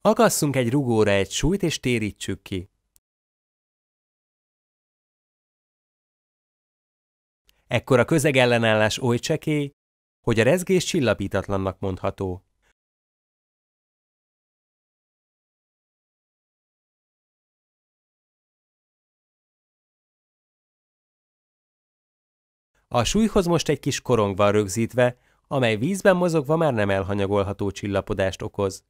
Akasszunk egy rugóra egy súlyt és térítsük ki. Ekkor a közegellenállás oly csekély, hogy a rezgés csillapítatlannak mondható. A súlyhoz most egy kis korong van rögzítve, amely vízben mozogva már nem elhanyagolható csillapodást okoz.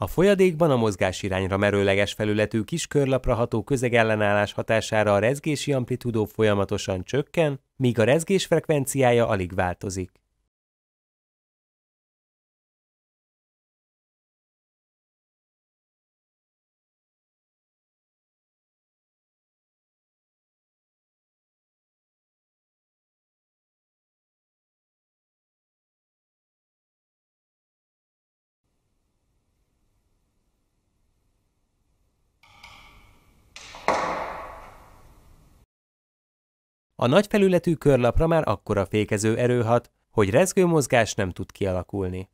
A folyadékban a mozgásirányra merőleges felületű kis körlapra ható közegellenállás hatására a rezgési amplitúdó folyamatosan csökken, míg a rezgés frekvenciája alig változik. A nagyfelületű körlapra már akkora fékező erő hat, hogy rezgő mozgás nem tud kialakulni.